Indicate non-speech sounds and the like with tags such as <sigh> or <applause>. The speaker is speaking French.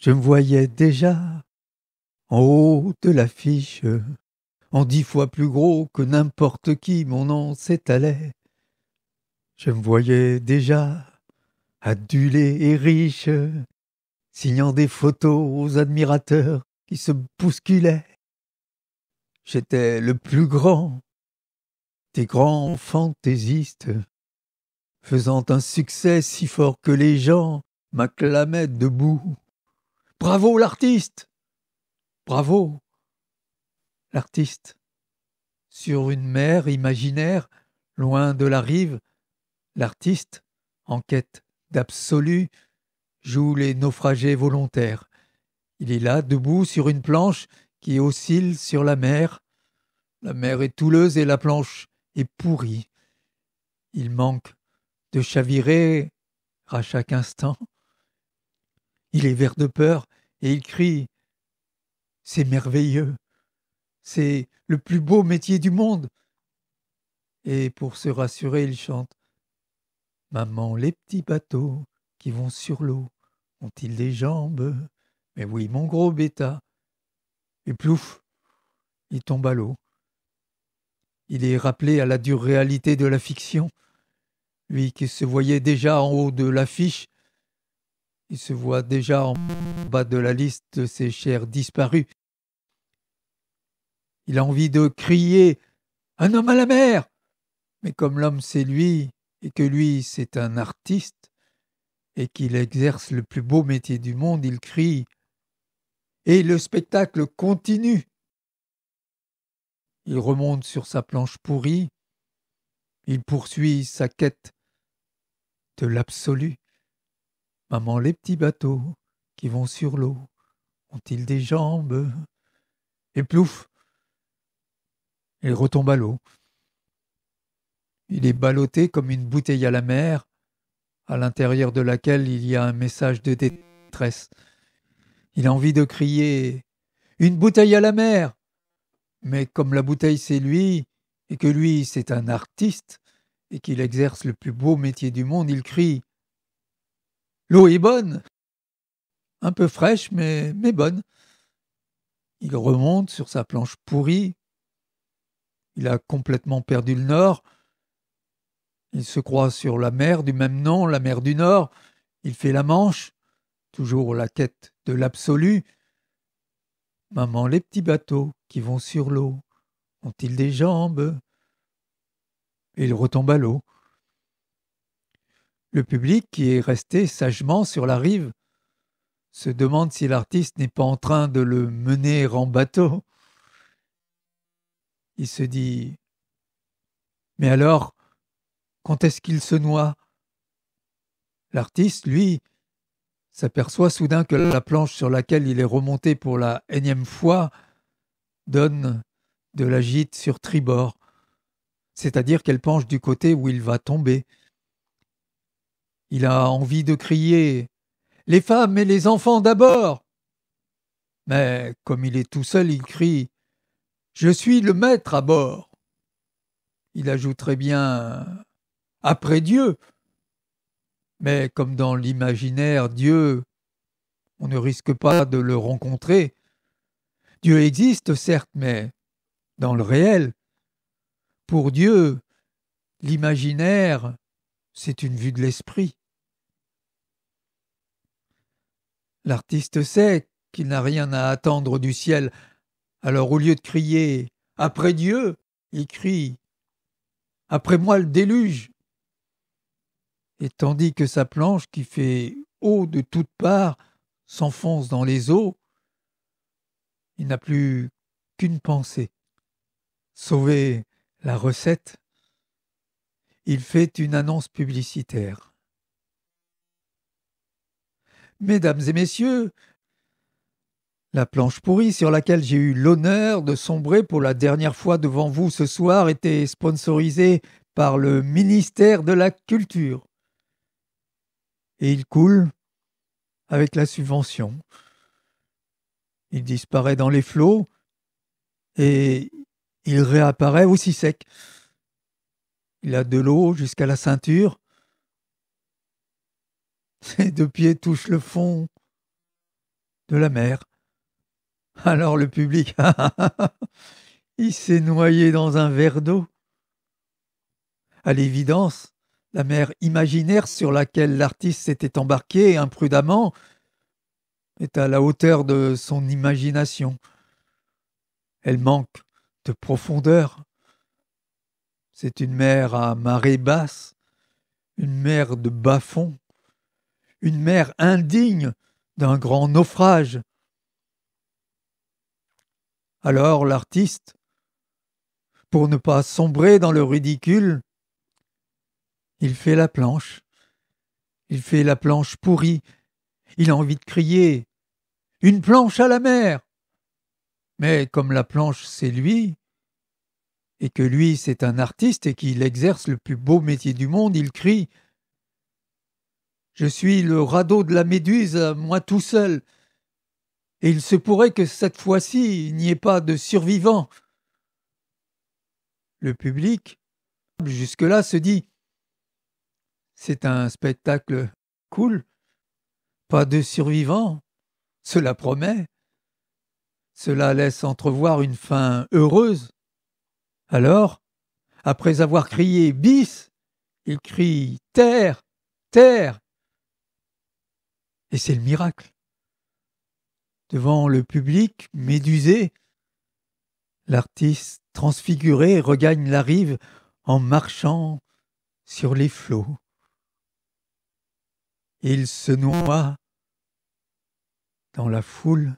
Je me voyais déjà en haut de l'affiche, en dix fois plus gros que n'importe qui, mon nom s'étalait. Je me voyais déjà adulé et riche, signant des photos aux admirateurs qui se bousculaient. J'étais le plus grand des grands fantaisistes, faisant un succès si fort que les gens m'acclamaient debout. Bravo l'artiste Bravo l'artiste. Sur une mer imaginaire, loin de la rive, l'artiste, en quête d'absolu, joue les naufragés volontaires. Il est là, debout, sur une planche qui oscille sur la mer. La mer est touleuse et la planche est pourrie. Il manque de chavirer à chaque instant. Il est vert de peur et il crie C'est merveilleux, c'est le plus beau métier du monde. Et pour se rassurer, il chante Maman, les petits bateaux qui vont sur l'eau ont-ils des jambes Mais oui, mon gros bêta. Et plouf, il tombe à l'eau. Il est rappelé à la dure réalité de la fiction. Lui qui se voyait déjà en haut de l'affiche il se voit déjà en bas de la liste de ses chers disparus. Il a envie de crier Un homme à la mer Mais comme l'homme c'est lui, et que lui c'est un artiste, et qu'il exerce le plus beau métier du monde, il crie Et le spectacle continue Il remonte sur sa planche pourrie, il poursuit sa quête de l'absolu. Maman, les petits bateaux qui vont sur l'eau ont-ils des jambes Et plouf Il retombe à l'eau. Il est ballotté comme une bouteille à la mer, à l'intérieur de laquelle il y a un message de détresse. Il a envie de crier Une bouteille à la mer Mais comme la bouteille c'est lui, et que lui c'est un artiste, et qu'il exerce le plus beau métier du monde, il crie L'eau est bonne, un peu fraîche, mais, mais bonne. Il remonte sur sa planche pourrie. Il a complètement perdu le nord. Il se croit sur la mer du même nom, la mer du Nord. Il fait la Manche, toujours la quête de l'absolu. Maman, les petits bateaux qui vont sur l'eau, ont-ils des jambes Et il retombe à l'eau. Le public, qui est resté sagement sur la rive, se demande si l'artiste n'est pas en train de le mener en bateau. Il se dit Mais alors, quand est-ce qu'il se noie L'artiste, lui, s'aperçoit soudain que la planche sur laquelle il est remonté pour la énième fois donne de la gîte sur tribord, c'est-à-dire qu'elle penche du côté où il va tomber. Il a envie de crier Les femmes et les enfants d'abord Mais comme il est tout seul, il crie Je suis le maître à bord. Il ajouterait bien Après Dieu. Mais comme dans l'imaginaire, Dieu, on ne risque pas de le rencontrer. Dieu existe, certes, mais dans le réel. Pour Dieu, l'imaginaire, c'est une vue de l'esprit. L'artiste sait qu'il n'a rien à attendre du ciel, alors au lieu de crier Après Dieu, il crie Après moi le déluge. Et tandis que sa planche, qui fait eau de toutes parts, s'enfonce dans les eaux, il n'a plus qu'une pensée sauver la recette. Il fait une annonce publicitaire. Mesdames et messieurs, la planche pourrie sur laquelle j'ai eu l'honneur de sombrer pour la dernière fois devant vous ce soir était sponsorisée par le ministère de la Culture. Et il coule avec la subvention. Il disparaît dans les flots et il réapparaît aussi sec. Il a de l'eau jusqu'à la ceinture <laughs> Ses deux pieds touchent le fond de la mer. Alors le public, <laughs> il s'est noyé dans un verre d'eau. À l'évidence, la mer imaginaire sur laquelle l'artiste s'était embarqué imprudemment est à la hauteur de son imagination. Elle manque de profondeur. C'est une mer à marée basse, une mer de bas fonds une mer indigne d'un grand naufrage. Alors l'artiste, pour ne pas sombrer dans le ridicule, il fait la planche. Il fait la planche pourrie. Il a envie de crier Une planche à la mer Mais comme la planche, c'est lui, et que lui, c'est un artiste et qu'il exerce le plus beau métier du monde, il crie je suis le radeau de la Méduse, moi tout seul. Et il se pourrait que cette fois-ci, il n'y ait pas de survivants. Le public, jusque-là, se dit C'est un spectacle cool. Pas de survivants. Cela promet. Cela laisse entrevoir une fin heureuse. Alors, après avoir crié bis, il crie Terre, terre et c'est le miracle. Devant le public, médusé, l'artiste transfiguré regagne la rive en marchant sur les flots. Il se noie dans la foule